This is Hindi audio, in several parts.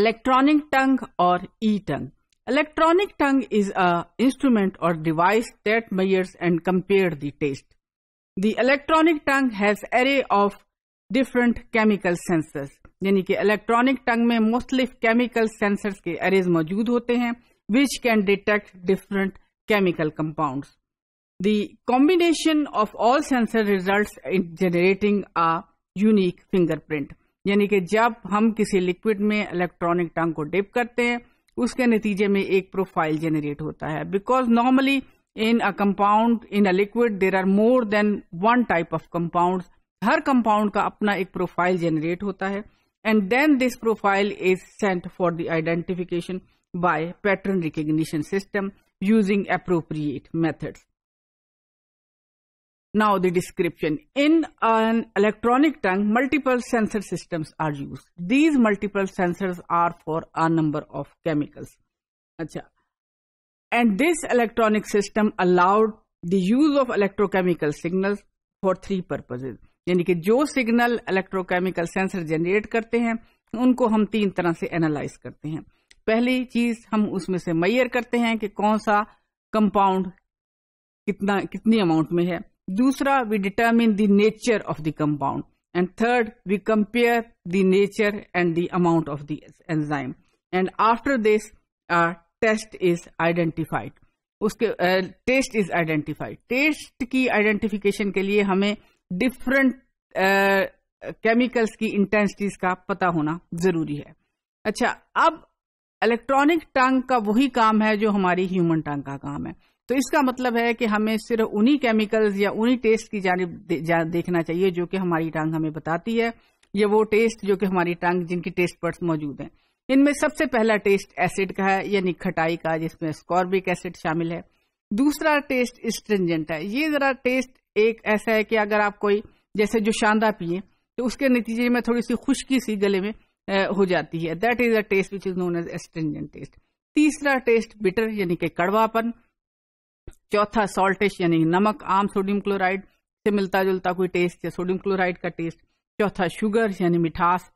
electronic tongue or e-tongue. Electronic tongue is a instrument or device that measures and compares the taste. The electronic tongue has array of different chemical sensors. यानी कि electronic tongue में mostly chemical sensors के arrays मौजूद होते हैं which can detect different chemical compounds. The combination of all sensor results in generating a unique fingerprint. यानी कि जब हम किसी लिक्विड में इलेक्ट्रॉनिक टंग को डिप करते हैं उसके नतीजे में एक प्रोफाइल जेनरेट होता है because normally in a compound in a liquid there are more than one type of compound हर कंपाउंड का अपना एक प्रोफाइल जेनरेट होता है and then this profile is sent for the identification by pattern recognition system using appropriate methods Now the description. In an electronic tank, multiple sensor systems are used. These multiple sensors are for a number of chemicals. Achha. And this electronic system allowed the use of electrochemical signals for three purposes. यानी कि जो सिग्नल इलेक्ट्रोकेमिकल सेंसर जनरेट करते हैं उनको हम तीन तरह से एनालाइज करते हैं पहली चीज हम उसमें से मैयर करते हैं कि कौन सा कंपाउंड कितना कितनी अमाउंट में है दूसरा we determine the nature of the compound and third we compare the nature and the amount of the enzyme and after this taste is identified उसके टेस्ट इज आइडेंटिफाइड टेस्ट की आइडेंटिफिकेशन के लिए हमें डिफरेंट केमिकल्स uh, की इंटेंसिटीज का पता होना जरूरी है अच्छा अब इलेक्ट्रॉनिक टांग का वही काम है जो हमारी ह्यूमन टांग का काम है तो इसका मतलब है कि हमें सिर्फ उन्हीं केमिकल्स या उन्हीं टेस्ट की जानब देखना चाहिए जो कि हमारी टांग हमें बताती है ये वो टेस्ट जो कि हमारी टांग जिनकी टेस्ट पर्स मौजूद है इनमें सबसे पहला टेस्ट एसिड का है यानी खटाई का जिसमें स्कॉर्बिक एसिड शामिल है दूसरा टेस्ट स्ट्रिंजेंट है ये जरा टेस्ट एक ऐसा है कि अगर आप कोई जैसे जो शानदा पिए तो उसके नतीजे में थोड़ी सी खुश्की सी गले में हो जाती है that is a taste which is known as astringent taste तीसरा टेस्ट बिटर यानी कि कड़वापन चौथा सॉल्टेश यानी नमक आम सोडियम क्लोराइड से मिलता जुलता कोई टेस्ट या सोडियम क्लोराइड का टेस्ट चौथा शुगर यानी मिठास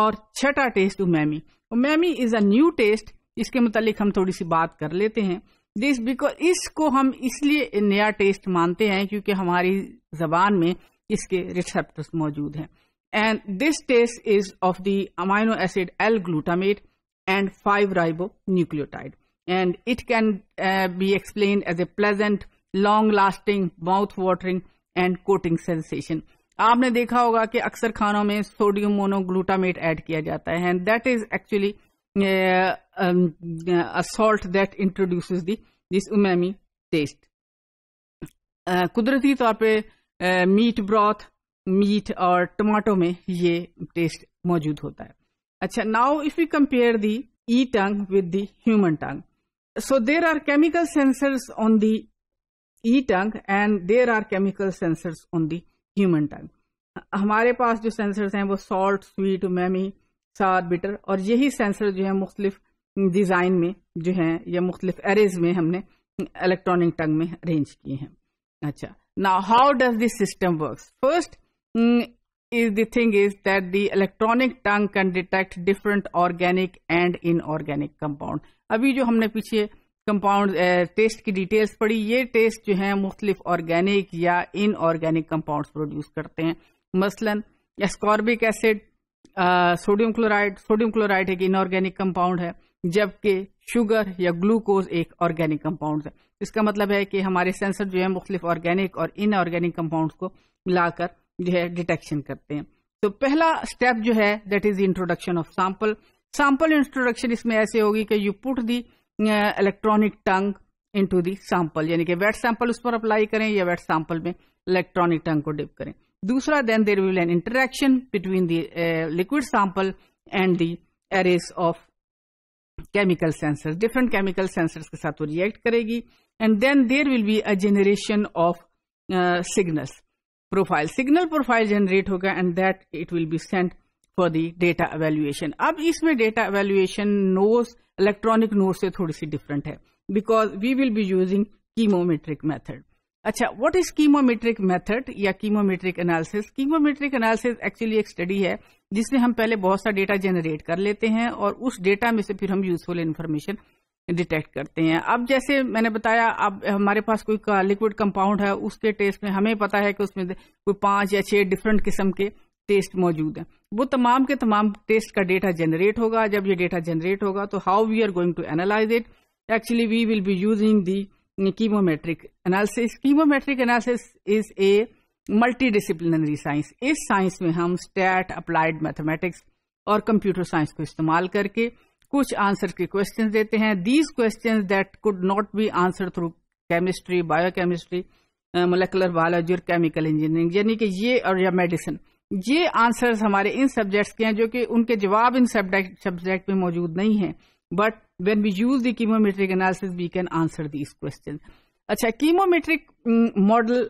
और छठा taste umami umami is a new taste इसके मुतालिक हम थोड़ी सी बात कर लेते हैं दिस बिकॉज इसको हम इसलिए नया टेस्ट मानते हैं क्योंकि हमारी जबान में इसके रिसेप्टर्स मौजूद हैं and this taste is of the amino acid L glutamate and five ribonucleotide and it can uh, be explained as a pleasant long lasting mouth watering and coating sensation aapne dekha hoga ki aksar khano mein sodium monoglutamate add kiya and that is actually uh, um, uh, a salt that introduces the this umami taste uh, kudrati meat broth meat aur tomato mein taste maujood hota now if we compare the e tongue with the human tongue So there are chemical sensors on the e-tongue and there are chemical sensors on the human tongue. हमारे पास जो सेंसर्स हैं वो सॉल्ट स्वीट मैमी सार बिटर और यही सेंसर जो है मुख्तलिफ डिज़ाइन में जो है या मुख्तलिफ एरेज में हमने इलेक्ट्रॉनिक टंग में अरेंज किए हैं अच्छा ना how does this system work first is the thing is that the electronic tongue can detect different organic and inorganic compound अभी जो हमने पीछे कंपाउंड टेस्ट की डिटेल्स पढ़ी ये टेस्ट जो है मुख्तलिफ ऑर्गेनिक या इनऑर्गेनिक कंपाउंड्स प्रोड्यूस करते हैं मसलन ascorbic acid sodium chloride sodium chloride एक इनऑर्गेनिक कंपाउंड है जबकि शुगर या ग्लूकोज एक ऑर्गेनिक कंपाउंड है इसका मतलब है कि हमारे सेंसर जो है मुख्तलिफ ऑर्गेनिक और इनऑर्गेनिक कंपाउंड्स को मिलाकर जो है डिटेक्शन करते हैं तो पहला स्टेप जो है that is introduction of sample sample introduction इसमें ऐसे होगी कि you put the electronic tongue into the sample यानी कि वेट सैंपल उस पर अप्लाई करें या वेट सैंपल में इलेक्ट्रॉनिक टंग को डिप करें दूसरा then there will an interaction between the liquid sample and the arrays of chemical sensor different chemical sensors के साथ वो रिएक्ट करेगी and then there will be a generation of signals profile signal profile generate होगा and that it will be sent for the data evaluation अब इसमें data evaluation nose electronic nose से थोड़ी सी डिफरेंट है because we will be using chemometric method अच्छा व्हाट इज कीमोमेट्रिक मेथड या chemometric analysis chemometric analysis actually एक स्टडी है जिसमें हम पहले बहुत सा डेटा जनरेट कर लेते हैं और उस डेटा में से फिर हम यूजफुल इन्फॉर्मेशन डिटेक्ट करते हैं अब जैसे मैंने बताया अब हमारे पास कोई लिक्विड कंपाउंड है उसके टेस्ट में हमें पता है कि उसमें कोई पांच या छह डिफरेंट किस्म के टेस्ट मौजूद हैं वो तमाम के तमाम टेस्ट का डेटा जनरेट होगा जब ये डेटा जनरेट होगा तो how we are going to analyse it actually we will be using the chemometric analysis chemometric analysis is a multidisciplinary science इस साइंस में हम स्टैट अप्लाइड मैथमेटिक्स और कंप्यूटर साइंस को इस्तेमाल करके कुछ आंसर के क्वेश्चन देते हैं these question that could not be answer through chemistry biochemistry molecular biology और केमिकल इंजीनियरिंग यानी कि ये और या मेडिसिन ये आंसर्स हमारे इन सब्जेक्ट्स के हैं जो कि उनके जवाब इन सब्जेक्ट सब्जेक्ट में मौजूद नहीं है but when we use the chemometric analysis we can answer these question अच्छा कीमोमेट्रिक मॉडल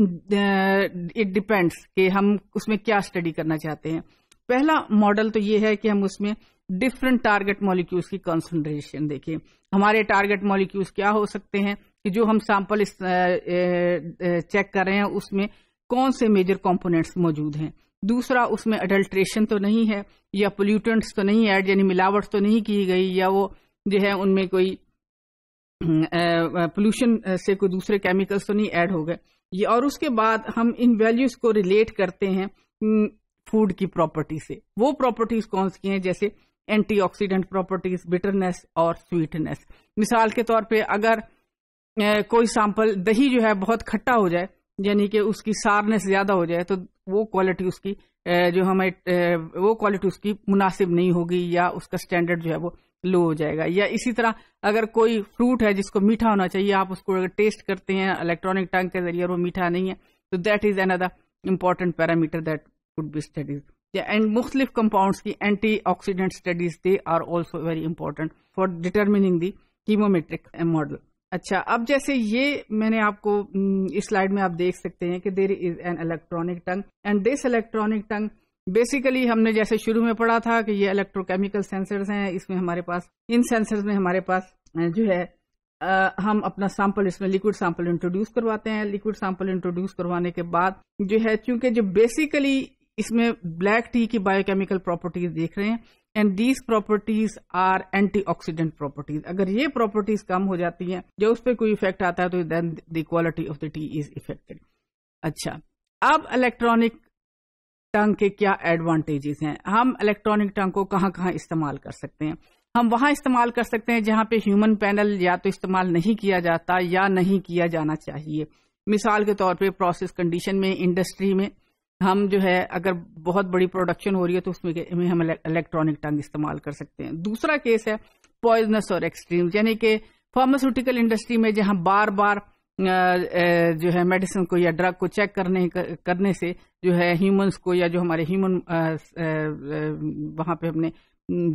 इट डिपेंड्स कि हम उसमें क्या स्टडी करना चाहते हैं पहला मॉडल तो ये है कि हम उसमें डिफरेंट टारगेट मॉलिक्यूल्स की कंसंट्रेशन देखिए हमारे टारगेट मॉलिक्यूल्स क्या हो सकते हैं कि जो हम सैंपल चेक कर रहे हैं उसमें कौन से मेजर कंपोनेंट्स मौजूद हैं दूसरा उसमें अडल्ट्रेशन तो नहीं है या पोल्यूटेंट्स तो नहीं ऐड यानी मिलावट तो नहीं की गई या वो जो है उनमें कोई पोल्यूशन से कोई दूसरे केमिकल्स तो नहीं ऐड हो गए और उसके बाद हम इन वैल्यूज को रिलेट करते हैं फूड की प्रॉपर्टी से वो प्रॉपर्टीज कौन सी हैं जैसे एंटीऑक्सीडेंट प्रॉपर्टीज बिटरनेस और स्वीटनेस मिसाल के तौर पे अगर कोई सैंपल दही जो है बहुत खट्टा हो जाए यानी कि उसकी सारनेस ज्यादा हो जाए तो वो क्वालिटी उसकी जो हमें वो क्वालिटी उसकी मुनासिब नहीं होगी या उसका स्टैंडर्ड जो है वो लो हो जाएगा या इसी तरह अगर कोई फ्रूट है जिसको मीठा होना चाहिए आप उसको अगर टेस्ट करते हैं इलेक्ट्रॉनिक टंग के जरिए वो मीठा नहीं है तो that is another important parameter that would be studies and मुख्तलिफ कम्पाउंड की antioxidant studies they are also very important for determining the chemometric model अच्छा अब जैसे ये मैंने आपको हम्म, इस स्लाइड में आप देख सकते हैं कि there is an electronic tongue and this electronic tongue basically हमने जैसे शुरू में पढ़ा था कि ये इलेक्ट्रोकेमिकल सेंसर्स हैं इसमें हमारे पास इन सेंसर्स में हमारे पास जो है आ, हम अपना सैंपल इसमें लिक्विड सैंपल इंट्रोड्यूस करवाते हैं लिक्विड सैंपल इंट्रोड्यूस करवाने के बाद जो है चूंकि जो बेसिकली इसमें ब्लैक टी की बायोकेमिकल प्रॉपर्टीज देख रहे हैं and these properties are antioxidant properties अगर ये प्रॉपर्टीज कम हो जाती हैं जो उस पर कोई इफेक्ट आता है तो then the quality of the tea is affected अच्छा अब इलेक्ट्रॉनिक टंग के क्या एडवांटेजेस हैं हम इलेक्ट्रॉनिक टंग को कहाँ कहाँ इस्तेमाल कर सकते हैं हम वहां इस्तेमाल कर सकते हैं जहां पे ह्यूमन पैनल या तो इस्तेमाल नहीं किया जाता या नहीं किया जाना चाहिए मिसाल के तौर पे प्रोसेस कंडीशन में इंडस्ट्री में हम जो है अगर बहुत बड़ी प्रोडक्शन हो रही है तो उसमें हम इलेक्ट्रॉनिक टंग इस्तेमाल कर सकते हैं दूसरा केस है पॉइजनस और एक्सट्रीम यानी कि फार्मास्यूटिकल इंडस्ट्री में जहां बार बार जो है मेडिसिन को या ड्रग को चेक करने करने से जो है ह्यूमंस को या जो हमारे ह्यूमन वहां पे हमने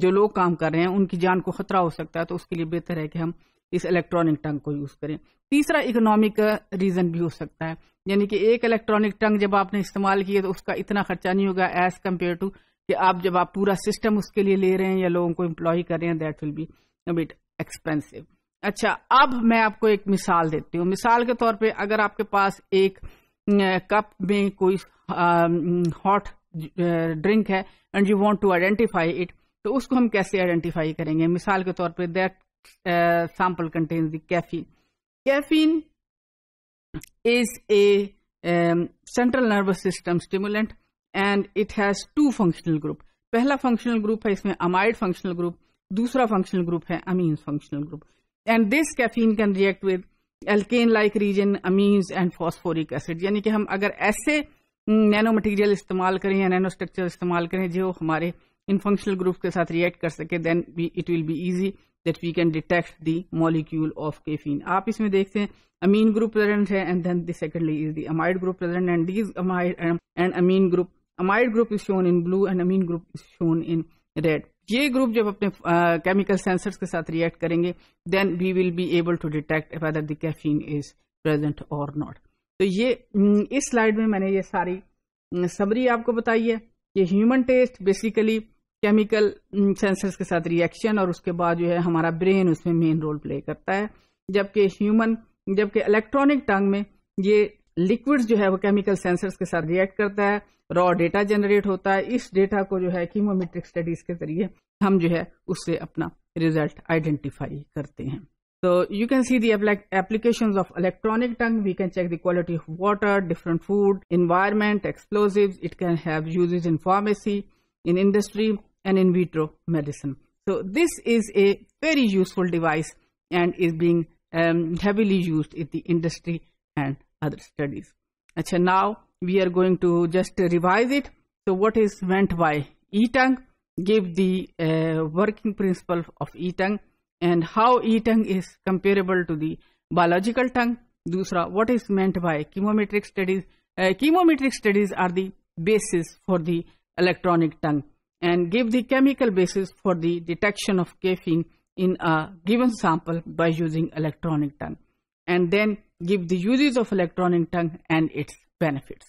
जो लोग काम कर रहे हैं उनकी जान को खतरा हो सकता है तो उसके लिए बेहतर है कि हम इस इलेक्ट्रॉनिक टंग को यूज करें तीसरा इकोनॉमिक रीजन भी हो सकता है यानी कि एक इलेक्ट्रॉनिक टंग जब आपने इस्तेमाल किया तो उसका इतना खर्चा नहीं होगा एज कम्पेयर टू कि आप जब आप पूरा सिस्टम उसके लिए ले रहे हैं या लोगों को इम्प्लॉय कर रहे हैं that will be bit expensive अच्छा अब मैं आपको एक मिसाल देती हूँ मिसाल के तौर पे अगर आपके पास एक कप में कोई हॉट ड्रिंक है and you want to identify it तो उसको हम कैसे आइडेंटिफाई करेंगे मिसाल के तौर पे that uh, sample contains the caffeine. Caffeine is a um, central nervous system stimulant and it has two functional group. पहला functional group है इसमें amide functional group, दूसरा functional group है amines functional group. And this caffeine can react with alkane like region, amines and phosphoric acid. यानी कि हम अगर ऐसे नैनो मटीरियल इस्तेमाल करें या नैनो स्ट्रक्चर इस्तेमाल करें जो हमारे इन फंक्शनल ग्रुप के साथ रिएक्ट कर सके then it will be easy that we can detect the molecule of caffeine आप इसमें देखते हैं अमीन ग्रुप प्रेजेंट है and then the secondly is the amide group present and these amide and amine group amide group is shown in blue and amine group is shown in red ये ग्रुप जब अपने केमिकल uh, सेंसर्स के साथ रिएक्ट करेंगे then we will be able to detect whether the caffeine is present और नॉट तो ये हम्म, इस स्लाइड में मैंने ये सारी सबरी हम्म, आपको बताई है ये human taste basically chemical sensors mm, के साथ रिएक्शन और उसके बाद जो है हमारा ब्रेन उसमें मेन रोल प्ले करता है जबकि ह्यूमन जबकि इलेक्ट्रॉनिक टंग में ये लिक्विड्स जो है वो केमिकल सेंसर्स के साथ रिएक्ट करता है रॉ डेटा जनरेट होता है इस डेटा को जो है कीमोमेट्रिक स्टडीज के जरिए हम जो है उससे अपना रिजल्ट आइडेंटिफाई करते हैं तो you can see the application of electronic tongue we can check the quality of water different food environment explosive it can have use in pharmacy in industry and in vitro medicine. So this is a very useful device and is being um, heavily used in the industry and other studies. Achha, now we are going to just revise it. So what is meant by Etang? Give the uh, working principle of Etang and how Etang is comparable to the biological tongue. Dusra, what is meant by chemometric studies? Uh, chemometric studies are the basis for the electronic tongue and give the chemical basis for the detection of caffeine in a given sample by using electronic tongue and then give the uses of electronic tongue and its benefits.